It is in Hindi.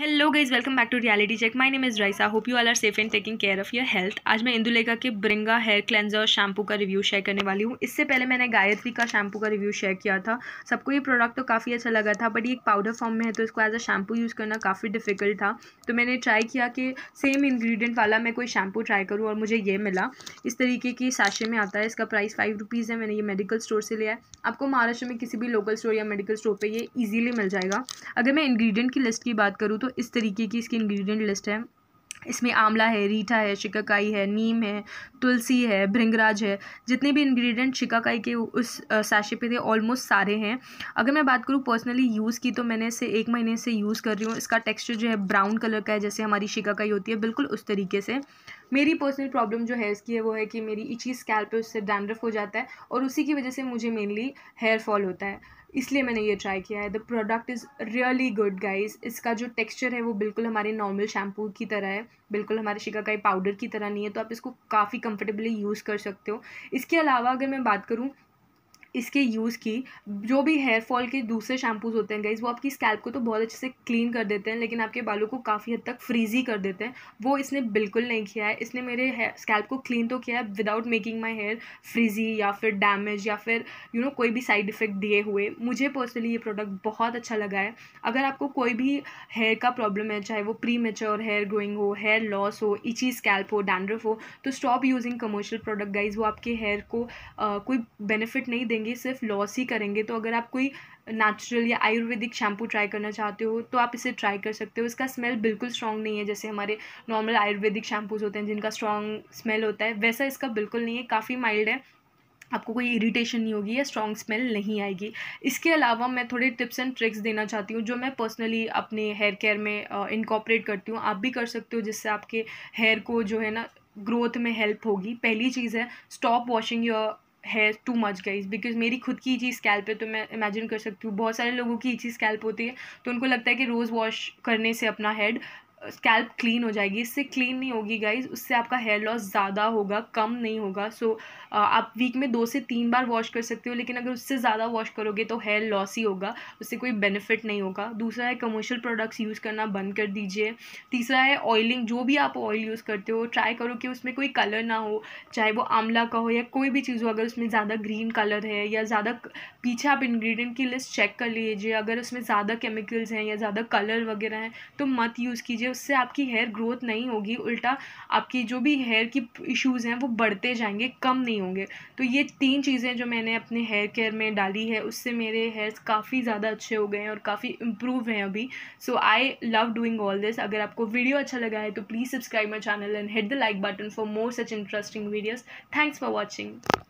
hello guys welcome back to reality check my name is Raisa hope you all are safe and taking care of your health आज मैं इंदुलेखा के ब्रिंगा हेयर क्लेंजर और शैम्पू का रिव्यू शेयर करने वाली हूँ इससे पहले मैंने गायत्री का शैम्पू का रिव्यू शेयर किया था सबको ये प्रोडक्ट तो काफ़ी अच्छा लगा था बट ये एक पाउडर फॉर्म में है तो इसको एज अ शैम्पू यूज़ करना काफ़ी डिफिकल्ट था तो मैंने ट्राई किया कि सेम इन्ग्रीडियंट वाला मैं कोई शैम्पू ट्राई करूँ और मुझे ये मिला इस तरीके की साशे में आता है इसका प्राइस फाइव रुपीज़ है मैंने ये मेडिकल स्टोर से लिया है आपको महाराष्ट्र में किसी भी लोकल स्टोर या मेडिकल स्टोर पर ये ईजिली मिल जाएगा अगर मैं इन्ग्रीडियंट की लिस्ट की बात करूँ तो इस तरीके की इसकी इंग्रेडिएंट लिस्ट है इसमें आंवला है रीठा है शिकाकाई है नीम है तुलसी है भृंगराज है जितने भी इंग्रेडिएंट शिकाकाई के उस सैशे पे थे ऑलमोस्ट सारे हैं अगर मैं बात करूँ पर्सनली यूज़ की तो मैंने इसे एक महीने से यूज़ कर रही हूँ इसका टेक्स्चर जो है ब्राउन कलर का है जैसे हमारी शिकाकाई होती है बिल्कुल उस तरीके से मेरी पर्सनल प्रॉब्लम जो है इसकी है वो है कि मेरी इची स्कैल पर उससे डैंड्रफ हो जाता है और उसी की वजह से मुझे मेनली हेयर फॉल होता है इसलिए मैंने ये ट्राई किया है the product is really good guys इसका जो टेक्सचर है वो बिल्कुल हमारे नॉर्मल शैम्पू की तरह है बिल्कुल हमारे शिकाकाई पाउडर की तरह नहीं है तो आप इसको काफ़ी कम कंफर्टेबली यूज़ कर सकते हो इसके अलावा अगर मैं बात करूँ इसके यूज़ की जो भी हेयर फॉल के दूसरे शैम्पूज़ होते हैं गाइज़ वो आपकी स्कैल्प को तो बहुत अच्छे से क्लीन कर देते हैं लेकिन आपके बालों को काफ़ी हद तक फ्रीजी कर देते हैं वो इसने बिल्कुल नहीं किया है इसने मेरे स्कैल्प को क्लीन तो किया है without making my hair frizzy या फिर डैमेज या फिर यू you नो know, कोई भी साइड इफ़ेक्ट दिए हुए मुझे पर्सनली ये प्रोडक्ट बहुत अच्छा लगा है अगर आपको कोई भी हेयर का प्रॉब्लम है चाहे वो प्री मेच्योर हेयर ग्रोइंग हो हेयर लॉस हो इची स्कैल्प हो डैंड्रफ हो तो stop using commercial product guys वो आपके हेयर को आ, कोई बेनिफिट नहीं देंगे करेंगे सिर्फ लॉस ही करेंगे तो अगर आप कोई नेचुरल या आयुर्वेदिक शैम्पू ट्राई करना चाहते हो तो आप इसे ट्राई कर सकते हो इसका स्मेल बिल्कुल स्ट्रॉन्ग नहीं है जैसे हमारे नॉर्मल आयुर्वेदिक शैम्पूज होते हैं जिनका स्ट्रॉन्ग स्मेल होता है वैसा इसका बिल्कुल नहीं है काफ़ी माइल्ड है आपको कोई इरिटेशन नहीं होगी या स्ट्रॉन्ग स्मेल नहीं आएगी इसके अलावा मैं थोड़े टिप्स एंड ट्रिक्स देना चाहती हूँ जो मैं पर्सनली अपने हेयर केयर में इनकॉपरेट करती हूँ आप भी कर सकते हो जिससे आपके हेयर को जो है ना ग्रोथ में हेल्प होगी पहली चीज़ है stop washing your hair too much guys because मेरी खुद की इची स्कैल्प है तो मैं इमेजिन कर सकती हूँ बहुत सारे लोगों की इची स्कैल्प होती है तो उनको लगता है कि रोज़ वॉश करने से अपना हेड स्कैल्प क्लीन हो जाएगी इससे क्लीन नहीं होगी गाइज उससे आपका हेयर लॉस ज़्यादा होगा कम नहीं होगा सो so, आप वीक में दो से तीन बार वॉश कर सकते हो लेकिन अगर उससे ज़्यादा वॉश करोगे तो हेयर लॉस ही होगा उससे कोई बेनिफिट नहीं होगा दूसरा है कमर्शियल प्रोडक्ट्स यूज़ करना बंद कर दीजिए तीसरा है ऑयलिंग जो भी आप ऑयल यूज़ करते हो ट्राई करो कि उसमें कोई कलर ना हो चाहे वो आंवला का हो या कोई भी चीज़ हो अगर उसमें ज़्यादा ग्रीन कलर है या ज़्यादा पीछे आप इन्ग्रीडियंट की लिस्ट चेक कर लीजिए अगर उसमें ज़्यादा केमिकल्स हैं या ज़्यादा कलर वगैरह हैं तो मत यूज़ कीजिए उससे आपकी हेयर ग्रोथ नहीं होगी उल्टा आपकी जो भी हेयर की इश्यूज़ हैं वो बढ़ते जाएंगे कम नहीं होंगे तो ये तीन चीज़ें जो मैंने अपने हेयर केयर में डाली है उससे मेरे हेयर्स काफ़ी ज़्यादा अच्छे हो गए हैं और काफ़ी इम्प्रूव हैं अभी so I love doing all this अगर आपको वीडियो अच्छा लगा है तो please subscribe my channel and hit the like button for more such interesting videos thanks for watching